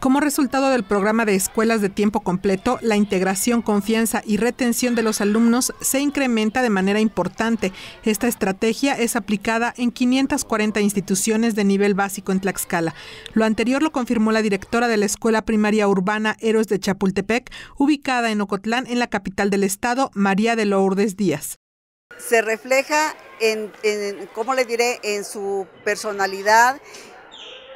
Como resultado del programa de escuelas de tiempo completo, la integración, confianza y retención de los alumnos se incrementa de manera importante. Esta estrategia es aplicada en 540 instituciones de nivel básico en Tlaxcala. Lo anterior lo confirmó la directora de la Escuela Primaria Urbana Héroes de Chapultepec, ubicada en Ocotlán, en la capital del estado, María de Lourdes Díaz. Se refleja en, le diré?, en su personalidad,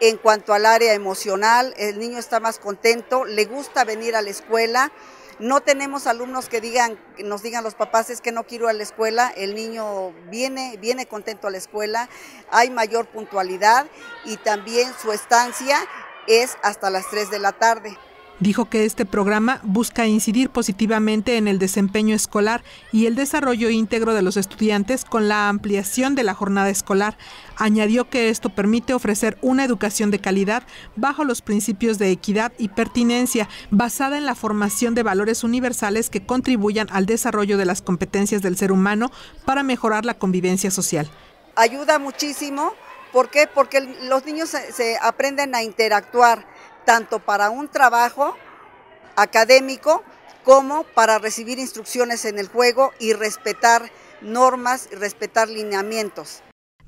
en cuanto al área emocional, el niño está más contento, le gusta venir a la escuela. No tenemos alumnos que digan, nos digan los papás es que no quiero ir a la escuela, el niño viene, viene contento a la escuela, hay mayor puntualidad y también su estancia es hasta las 3 de la tarde. Dijo que este programa busca incidir positivamente en el desempeño escolar y el desarrollo íntegro de los estudiantes con la ampliación de la jornada escolar. Añadió que esto permite ofrecer una educación de calidad bajo los principios de equidad y pertinencia, basada en la formación de valores universales que contribuyan al desarrollo de las competencias del ser humano para mejorar la convivencia social. Ayuda muchísimo, ¿por qué? Porque los niños aprenden a interactuar tanto para un trabajo académico como para recibir instrucciones en el juego y respetar normas y respetar lineamientos.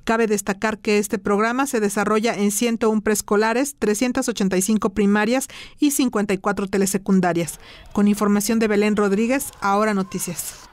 Cabe destacar que este programa se desarrolla en 101 preescolares, 385 primarias y 54 telesecundarias. Con información de Belén Rodríguez, ahora noticias.